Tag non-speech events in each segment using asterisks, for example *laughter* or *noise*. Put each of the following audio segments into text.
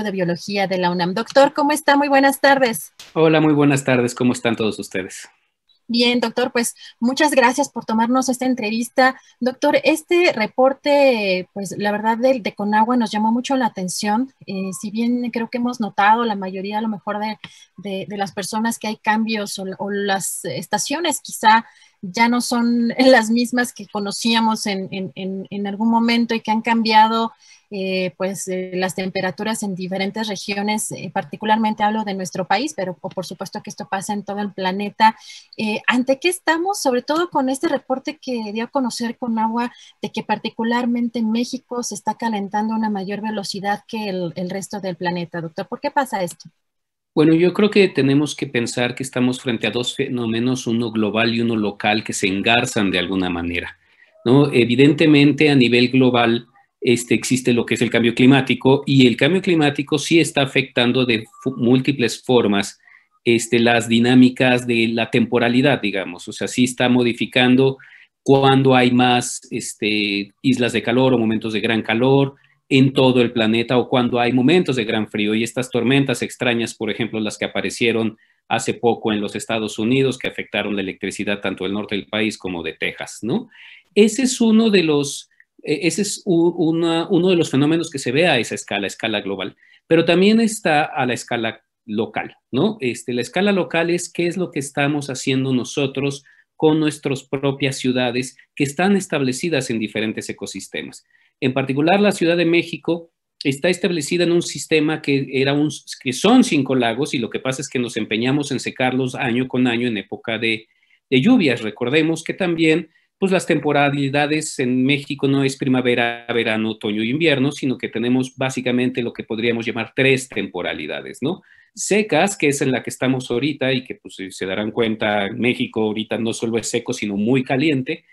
de Biología de la UNAM. Doctor, ¿cómo está? Muy buenas tardes. Hola, muy buenas tardes. ¿Cómo están todos ustedes? Bien, doctor, pues muchas gracias por tomarnos esta entrevista. Doctor, este reporte, pues la verdad del de Conagua nos llamó mucho la atención. Eh, si bien creo que hemos notado la mayoría a lo mejor de, las personas que hay cambios o, las estaciones quizá ya no son *laughs* las mismas que conocíamos en, en, en algún momento y que han cambiado eh, pues eh, las temperaturas en diferentes regiones, eh, particularmente hablo de nuestro país, pero por supuesto que esto pasa en todo el planeta. ¿Ante qué estamos? Sobre todo con este reporte que dio a conocer con agua de que particularmente en México se está calentando a una mayor velocidad que el, resto del planeta, doctor. ¿Por qué pasa esto? Bueno, yo creo que tenemos que pensar que estamos frente a dos fenómenos, uno global y uno local, que se engarzan de alguna manera. ¿no? Evidentemente, a nivel global, este, existe lo que es el cambio climático y el cambio climático sí está afectando de múltiples formas este, las dinámicas de la temporalidad, digamos, o sea, sí está modificando cuando hay más este, islas de calor o momentos de gran calor en todo el planeta o cuando hay momentos de gran frío y estas tormentas extrañas, por ejemplo, las que aparecieron hace poco en los Estados Unidos que afectaron la electricidad tanto del norte del país como de Texas, ¿no? Ese es uno de los, e, ese es uno de los fenómenos que se ve a esa escala, escala global, pero también está a la escala local, ¿no? Este, la escala local es qué es lo que estamos haciendo nosotros con nuestras propias ciudades que están establecidas en diferentes ecosistemas. En particular, la Ciudad de México está establecida en un sistema que, era que son cinco lagos y lo que pasa es que nos empeñamos en secarlos año con año en época de lluvias. Recordemos que también pues las temporalidades en México no es primavera, verano, otoño y invierno, sino que tenemos básicamente lo que podríamos llamar tres temporalidades, ¿no? Secas, que es en la que estamos ahorita y que pues se darán cuenta, México ahorita no solo es seco, sino muy caliente.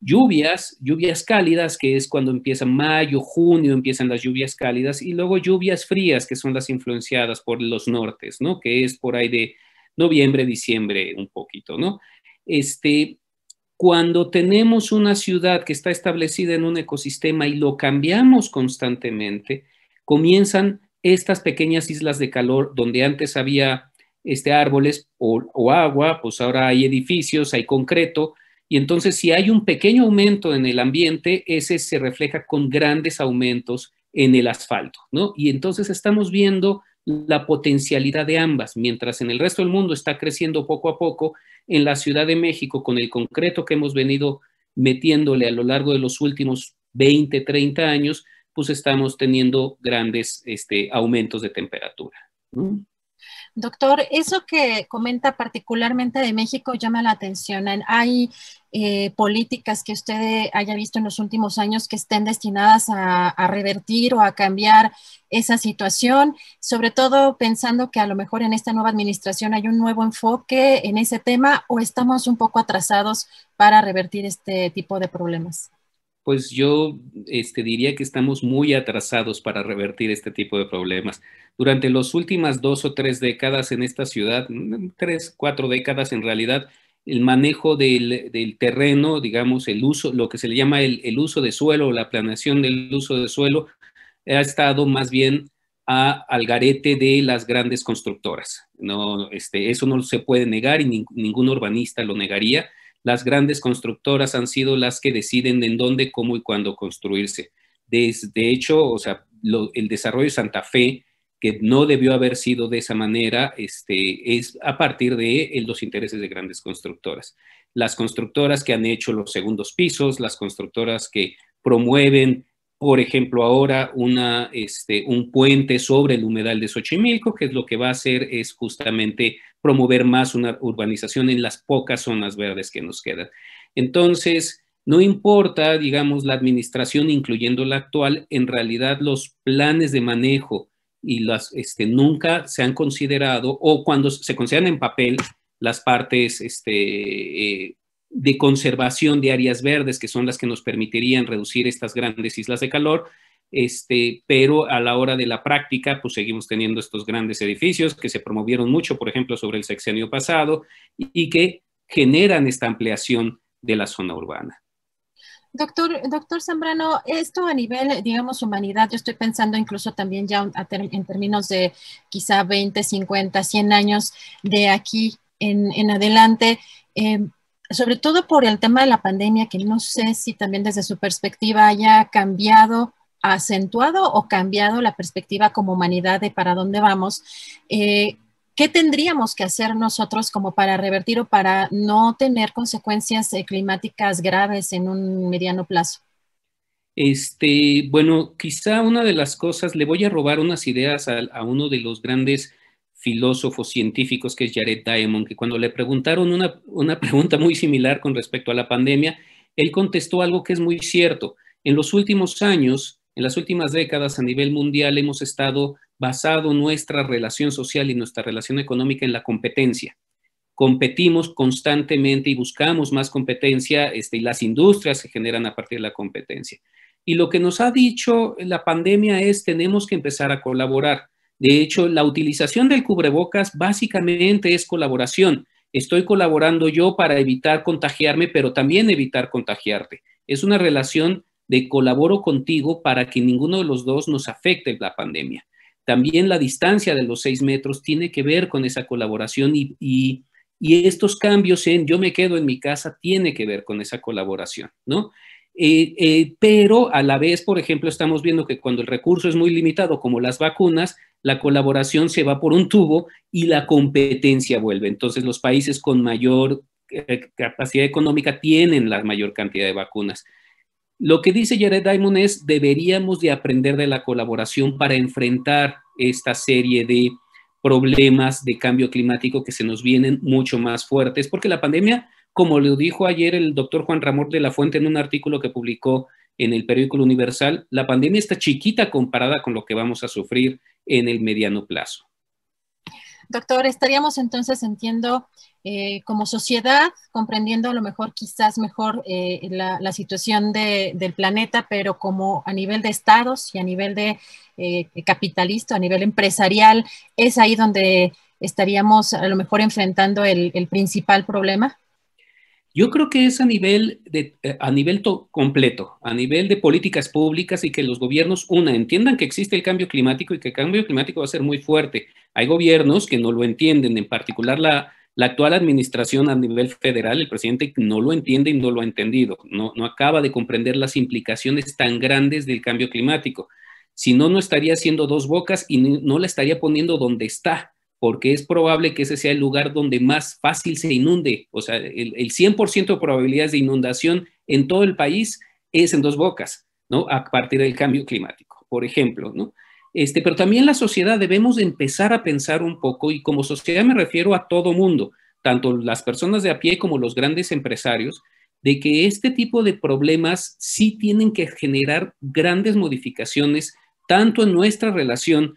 Lluvias, lluvias cálidas, que es cuando empieza mayo, junio, empiezan las lluvias cálidas, y luego lluvias frías, que son las influenciadas por los nortes, ¿no? Que es por ahí de noviembre, diciembre, un poquito, ¿no? Este, cuando tenemos una ciudad que está establecida en un ecosistema y lo cambiamos constantemente, comienzan estas pequeñas islas de calor donde antes había este, árboles o, o agua, pues ahora hay edificios, hay concreto, y entonces si hay un pequeño aumento en el ambiente, ese se refleja con grandes aumentos en el asfalto, ¿no? Y entonces estamos viendo la potencialidad de ambas. Mientras en el resto del mundo está creciendo poco a poco, en la Ciudad de México, con el concreto que hemos venido metiéndole a lo largo de los últimos 20, 30 años, pues estamos teniendo grandes este, aumentos de temperatura. Doctor, eso que comenta particularmente de México llama la atención. Hay eh, políticas que usted haya visto en los últimos años que estén destinadas a, revertir o a cambiar esa situación, sobre todo pensando que a lo mejor en esta nueva administración hay un nuevo enfoque en ese tema o estamos un poco atrasados para revertir este tipo de problemas pues yo este, diría que estamos muy atrasados para revertir este tipo de problemas. Durante las últimas dos o tres décadas en esta ciudad, mm, tres, cuatro décadas en realidad, el manejo del, terreno, digamos, el uso, lo que se le llama el, uso de suelo o la planeación del uso de suelo, ha estado más bien a, al garete de las grandes constructoras. No, este, eso no se puede negar y ningún urbanista lo negaría las grandes constructoras han sido las que deciden en dónde, cómo y cuándo construirse. De, hecho, o sea, el desarrollo de Santa Fe, que no debió haber sido de esa manera, este, es a partir de los intereses de grandes constructoras. Las constructoras que han hecho los segundos pisos, las constructoras que promueven por ejemplo, ahora una, este, un puente sobre el humedal de Xochimilco, que es lo que va a hacer es justamente promover más una urbanización en las pocas zonas verdes que nos quedan. Entonces, no importa, digamos, la administración, incluyendo la actual, en realidad los planes de manejo y las, este, nunca se han considerado, o cuando se consideran en papel las partes este, eh, de conservación de áreas verdes, que son las que nos permitirían reducir estas grandes islas de calor, este, pero a la hora de la práctica, pues seguimos teniendo estos grandes edificios que se promovieron mucho, por ejemplo, sobre el sexenio pasado, y, que generan esta ampliación de la zona urbana. Doctor, doctor Zambrano, esto a nivel, digamos, humanidad, yo estoy pensando incluso también ya en términos de quizá 20, 50, 100 años de aquí en, en adelante, eh, sobre todo por el tema de la pandemia, que no sé si también desde su perspectiva haya cambiado, acentuado o cambiado la perspectiva como humanidad de para dónde vamos. Eh, ¿Qué tendríamos que hacer nosotros como para revertir o para no tener consecuencias eh, climáticas graves en un mediano plazo? Este, bueno, quizá una de las cosas, le voy a robar unas ideas a uno de los grandes filósofos científicos que es Jared Diamond, que cuando le preguntaron una, una *laughs* pregunta muy similar con respecto a la pandemia, él contestó algo que es muy cierto. En los últimos años, en las últimas décadas a nivel mundial, hemos estado basado nuestra relación social y nuestra relación económica en la competencia. Competimos constantemente y buscamos más competencia este, y las industrias se generan a partir de la competencia. Y lo que nos ha dicho la pandemia es tenemos que empezar a colaborar de hecho, la utilización del cubrebocas básicamente es colaboración. Estoy colaborando yo para evitar contagiarme, pero también evitar contagiarte. Es una relación de colaboro contigo para que ninguno de los dos nos afecte la pandemia. También la distancia de los seis metros tiene que ver con esa colaboración y, estos cambios en yo me quedo en mi casa tiene que ver con esa colaboración, ¿no? Eh, eh, pero a la vez, por ejemplo, estamos viendo que cuando el recurso es muy limitado, como las vacunas, la colaboración se va por un tubo y la competencia vuelve. Entonces los países con mayor eh, capacidad económica tienen la mayor cantidad de vacunas. Lo que dice Jared Diamond es, deberíamos de aprender de la colaboración para enfrentar esta serie de problemas de cambio climático que se nos vienen mucho más fuertes, porque la pandemia, como lo dijo ayer el doctor Juan Ramón de la Fuente en un artículo que publicó en el periódico Universal, la pandemia está chiquita comparada con lo que vamos a sufrir en el mediano plazo. Doctor, estaríamos entonces, entiendo, eh, como sociedad, comprendiendo a lo mejor quizás mejor eh, la, situación del planeta, pero como a nivel de estados y a nivel de eh, capitalista, a nivel empresarial, es ahí donde estaríamos a lo mejor enfrentando el principal problema. Yo creo que es a nivel, de, eh, a nivel completo, a nivel de políticas públicas y que los gobiernos, una, entiendan que existe el cambio climático y que el cambio climático va a ser muy fuerte. Hay gobiernos que no lo entienden, en particular la, actual administración a nivel federal, el presidente no lo entiende y no lo ha entendido, no, no acaba de comprender las implicaciones tan grandes del cambio climático. Si no, no estaría haciendo dos bocas y no la estaría poniendo donde está porque es probable que ese sea el lugar donde más fácil se inunde. O sea, el, 100% de probabilidades de inundación en todo el país es en dos bocas, ¿no? A partir del cambio climático, por ejemplo, ¿no? Este, pero también la sociedad debemos empezar a pensar un poco, y como sociedad me refiero a todo mundo, tanto las personas de a pie como los grandes empresarios, de que este tipo de problemas sí tienen que generar grandes modificaciones, tanto en nuestra relación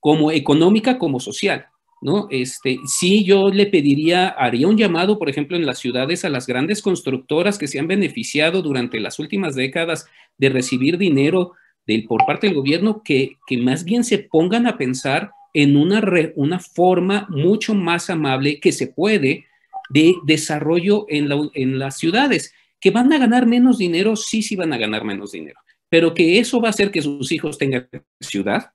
como económica como social. ¿no? Este, sí, yo le pediría, haría un llamado, por ejemplo, en las ciudades a las grandes constructoras que se han beneficiado durante las últimas décadas de recibir dinero del, por parte del gobierno, que, que más bien se pongan a pensar en una, una forma mucho más amable que se puede de desarrollo en, la, en las ciudades, que van a ganar menos dinero, sí, sí van a ganar menos dinero, pero que eso va a hacer que sus hijos tengan ciudad,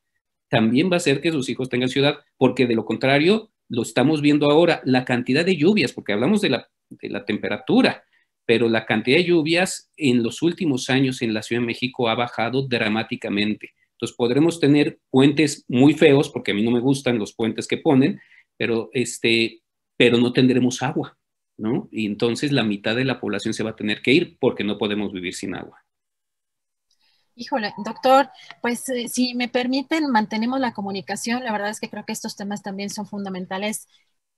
también va a ser que sus hijos tengan ciudad, porque de lo contrario, lo estamos viendo ahora, la cantidad de lluvias, porque hablamos de la, de la temperatura, pero la cantidad de lluvias en los últimos años en la Ciudad de México ha bajado dramáticamente. Entonces podremos tener puentes muy feos, porque a mí no me gustan los puentes que ponen, pero, este, pero no tendremos agua, ¿no? Y entonces la mitad de la población se va a tener que ir porque no podemos vivir sin agua. Híjole, doctor, pues eh, si me permiten, mantenemos la comunicación. La verdad es que creo que estos temas también son fundamentales.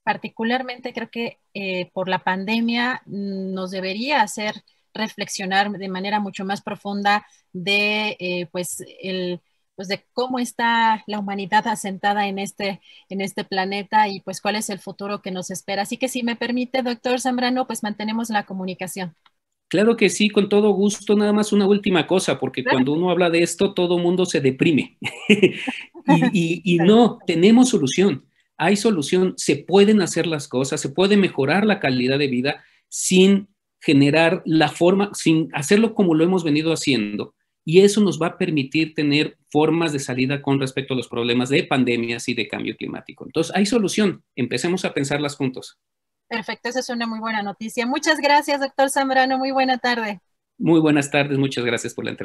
Particularmente creo que eh, por la pandemia mm, nos debería hacer reflexionar de manera mucho más profunda de eh, pues el pues, de cómo está la humanidad asentada en este, en este planeta y pues cuál es el futuro que nos espera. Así que si me permite, doctor Zambrano, pues mantenemos la comunicación. Claro que sí, con todo gusto, nada más una última cosa, porque cuando uno habla de esto, todo el mundo se deprime. *laughs* y, no, tenemos solución, hay solución, se pueden hacer las cosas, se puede mejorar la calidad de vida sin generar la forma, sin hacerlo como lo hemos venido haciendo. Y eso nos va a permitir tener formas de salida con respecto a los problemas de pandemias y de cambio climático. Entonces, hay solución, empecemos a pensarlas juntos. Perfecto, esa es una muy buena noticia. Muchas gracias, doctor Zambrano. Muy buena tarde. Muy buenas tardes, muchas gracias por la entrevista.